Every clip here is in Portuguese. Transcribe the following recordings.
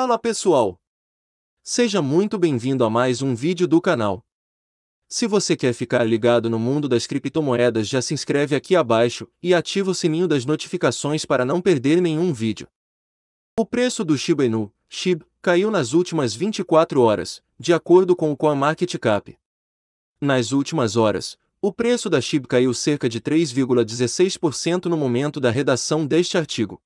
Fala pessoal! Seja muito bem-vindo a mais um vídeo do canal. Se você quer ficar ligado no mundo das criptomoedas já se inscreve aqui abaixo e ativa o sininho das notificações para não perder nenhum vídeo. O preço do Shiba Inu, SHIB, caiu nas últimas 24 horas, de acordo com o CoinMarketCap. Nas últimas horas, o preço da SHIB caiu cerca de 3,16% no momento da redação deste artigo.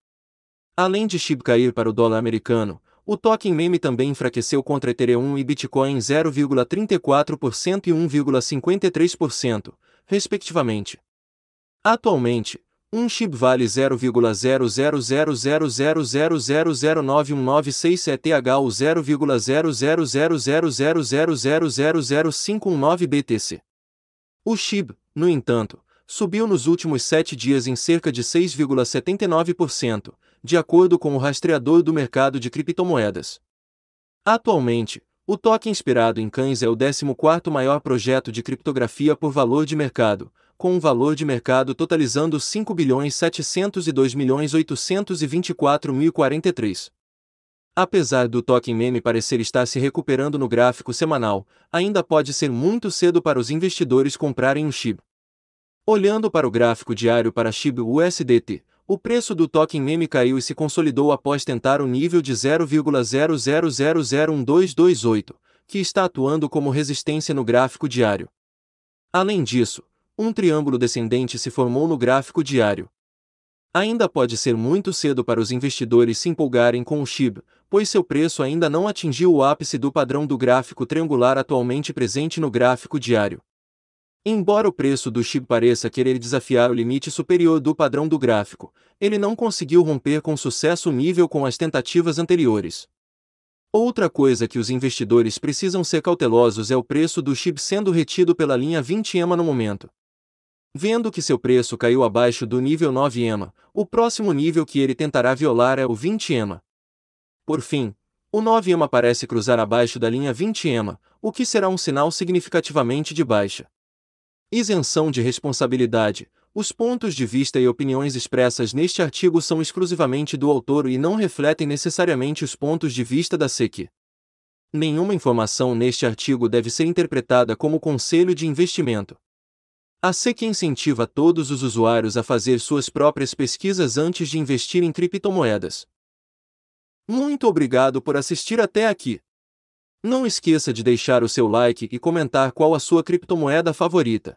Além de SHIB cair para o dólar americano, o token meme também enfraqueceu contra Ethereum e Bitcoin 0,34% e 1,53%, respectivamente. Atualmente, um chip vale 0,0000000091967TH ou 0,0000000000519 BTC. O SHIB, no entanto, subiu nos últimos sete dias em cerca de 6,79%, de acordo com o rastreador do mercado de criptomoedas. Atualmente, o token inspirado em cães é o 14º maior projeto de criptografia por valor de mercado, com um valor de mercado totalizando 5.702.824.043. Apesar do token meme parecer estar se recuperando no gráfico semanal, ainda pode ser muito cedo para os investidores comprarem um chip. Olhando para o gráfico diário para SHIB USDT, o preço do token meme caiu e se consolidou após tentar o nível de 0.0001228, que está atuando como resistência no gráfico diário. Além disso, um triângulo descendente se formou no gráfico diário. Ainda pode ser muito cedo para os investidores se empolgarem com o SHIB, pois seu preço ainda não atingiu o ápice do padrão do gráfico triangular atualmente presente no gráfico diário. Embora o preço do SHIB pareça querer desafiar o limite superior do padrão do gráfico, ele não conseguiu romper com sucesso o nível com as tentativas anteriores. Outra coisa que os investidores precisam ser cautelosos é o preço do SHIB sendo retido pela linha 20 EMA no momento. Vendo que seu preço caiu abaixo do nível 9 EMA, o próximo nível que ele tentará violar é o 20 EMA. Por fim, o 9 EMA parece cruzar abaixo da linha 20 EMA, o que será um sinal significativamente de baixa. Isenção de responsabilidade. Os pontos de vista e opiniões expressas neste artigo são exclusivamente do autor e não refletem necessariamente os pontos de vista da SEC. Nenhuma informação neste artigo deve ser interpretada como conselho de investimento. A SEC incentiva todos os usuários a fazer suas próprias pesquisas antes de investir em criptomoedas. Muito obrigado por assistir até aqui. Não esqueça de deixar o seu like e comentar qual a sua criptomoeda favorita.